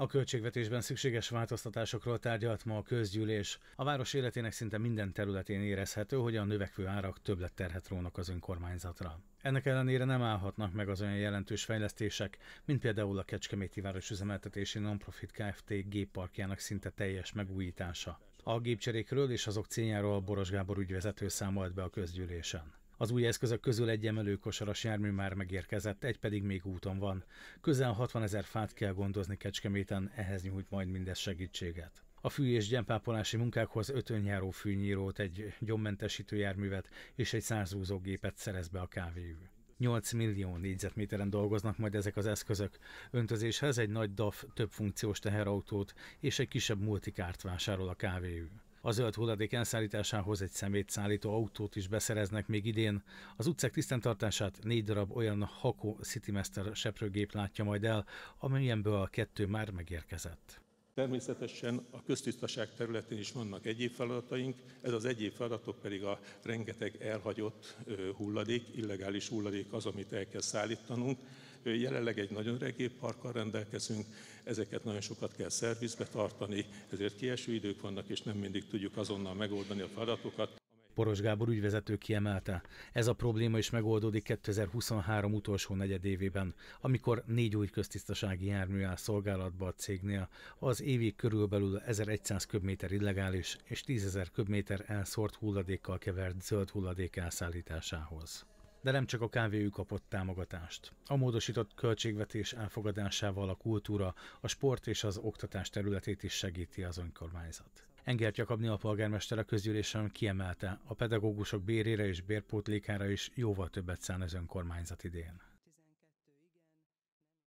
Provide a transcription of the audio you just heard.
A költségvetésben szükséges változtatásokról tárgyalt ma a közgyűlés. A város életének szinte minden területén érezhető, hogy a növekvő árak többletterhet rónak az önkormányzatra. Ennek ellenére nem állhatnak meg az olyan jelentős fejlesztések, mint például a Kecskeméti Város Üzemeltetési Nonprofit Kft. gépparkjának szinte teljes megújítása. A gépcserékről és azok céljáról Boros Gábor ügyvezető számolt be a közgyűlésen. Az új eszközök közül egy emelőkosaras jármű már megérkezett, egy pedig még úton van. Közel 60 ezer fát kell gondozni Kecskeméten, ehhez nyújt majd mindez segítséget. A fű- és gyempápolási munkákhoz ötönjáró fűnyírót, egy gyommentesítő járművet és egy szárzúzógépet szerez be a KVÜ. 8 millió négyzetméteren dolgoznak majd ezek az eszközök. Öntözéshez egy nagy DAF több funkciós teherautót és egy kisebb multikárt vásárol a KVÜ. A zöld hulladék elszállításához egy szemétszállító autót is beszereznek még idén. Az utcák tisztentartását négy darab olyan Hako Citymaster seprőgép látja majd el, amelyenből a kettő már megérkezett. Természetesen a köztisztaság területén is vannak egyéb feladataink, ez az egyéb feladatok pedig a rengeteg elhagyott hulladék, illegális hulladék az, amit el kell szállítanunk. Jelenleg egy nagyon regép parkkal rendelkezünk, ezeket nagyon sokat kell szervizbe tartani, ezért kieső idők vannak, és nem mindig tudjuk azonnal megoldani a feladatokat. Poros Gábor ügyvezető kiemelte, ez a probléma is megoldódik 2023 utolsó negyedévében, amikor négy új köztisztasági jármű áll szolgálatba a cégnél, az évi körülbelül 1100 köbméter illegális és 10.000 köbméter elszórt hulladékkal kevert zöld hulladék elszállításához de nem csak a kávéjú kapott támogatást. A módosított költségvetés elfogadásával a kultúra, a sport és az oktatás területét is segíti az önkormányzat. Engert Jakab a polgármester a közgyűlésen kiemelte, a pedagógusok bérére és bérpótlékára is jóval többet szán az önkormányzat idén.